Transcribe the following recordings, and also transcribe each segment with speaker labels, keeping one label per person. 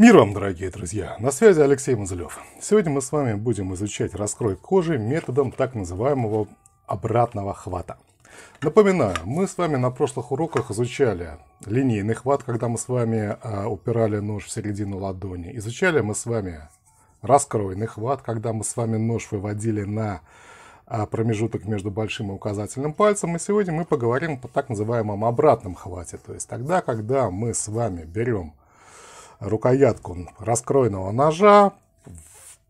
Speaker 1: Мир вам, дорогие друзья! На связи Алексей Мазылев. Сегодня мы с вами будем изучать раскрой кожи методом так называемого обратного хвата. Напоминаю, мы с вами на прошлых уроках изучали линейный хват, когда мы с вами э, упирали нож в середину ладони. Изучали мы с вами раскройный хват, когда мы с вами нож выводили на э, промежуток между большим и указательным пальцем. И сегодня мы поговорим по так называемом обратном хвате. То есть тогда, когда мы с вами берем рукоятку раскройного ножа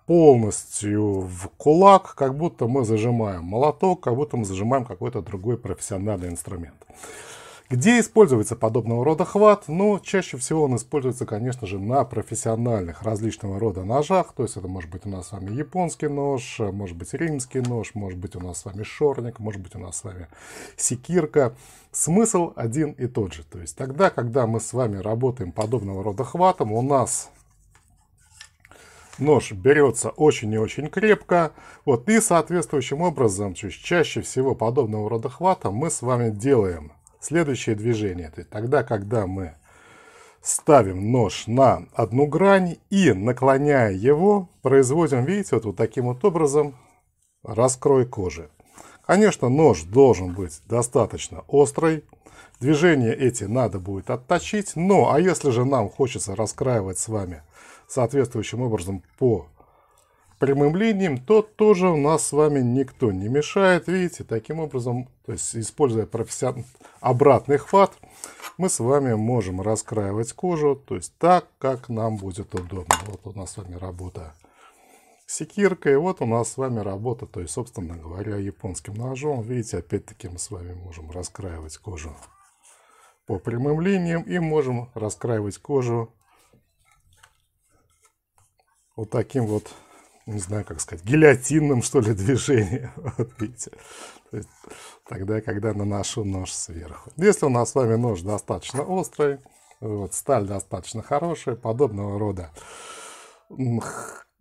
Speaker 1: полностью в кулак, как будто мы зажимаем молоток, как будто мы зажимаем какой-то другой профессиональный инструмент. Где используется подобного рода хват? Ну, чаще всего он используется, конечно же, на профессиональных различного рода ножах. То есть это может быть у нас с вами японский нож, может быть римский нож, может быть у нас с вами шорник, может быть у нас с вами секирка. Смысл один и тот же. То есть тогда, когда мы с вами работаем подобного рода хватом, у нас нож берется очень и очень крепко. Вот, и соответствующим образом, чаще всего подобного рода хвата мы с вами делаем Следующее движение, то есть тогда, когда мы ставим нож на одну грань и, наклоняя его, производим, видите, вот, вот таким вот образом раскрой кожи. Конечно, нож должен быть достаточно острый. Движения эти надо будет отточить. Но, а если же нам хочется раскраивать с вами соответствующим образом по прямым линиям, то тоже у нас с вами никто не мешает. Видите, таким образом, то есть используя профессион... обратный хват, мы с вами можем раскраивать кожу, то есть так, как нам будет удобно. Вот у нас с вами работа секиркой, вот у нас с вами работа, то есть, собственно говоря, японским ножом. Видите, опять-таки мы с вами можем раскраивать кожу по прямым линиям и можем раскраивать кожу вот таким вот не знаю, как сказать, гильотинным, что ли, движение. Вот видите. Есть, тогда, когда наношу нож сверху. Если у нас с вами нож достаточно острый, вот, сталь достаточно хорошая, подобного рода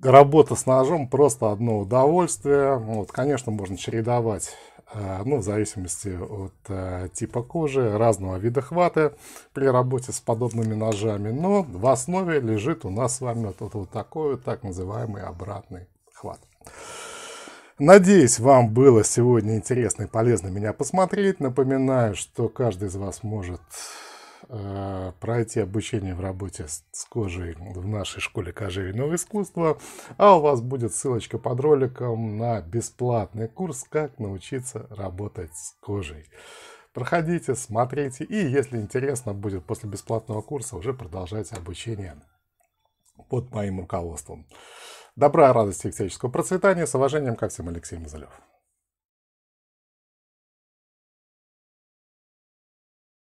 Speaker 1: работа с ножом просто одно удовольствие. Вот, конечно, можно чередовать а, ну, в зависимости от э, типа кожи, разного вида хвата при работе с подобными ножами. Но в основе лежит у нас с вами вот, вот такой вот так называемый обратный хват. Надеюсь, вам было сегодня интересно и полезно меня посмотреть. Напоминаю, что каждый из вас может э, пройти обучение в работе с, кожей в нашей школе кожевенного искусства, а у вас будет ссылочка под роликом на бесплатный курс «Как научиться работать с кожей». Проходите, смотрите, и если интересно будет после бесплатного курса, уже продолжайте обучение под моим руководством. Добра, радости и всяческого процветания. С уважением, как всем, Алексей Мазалев.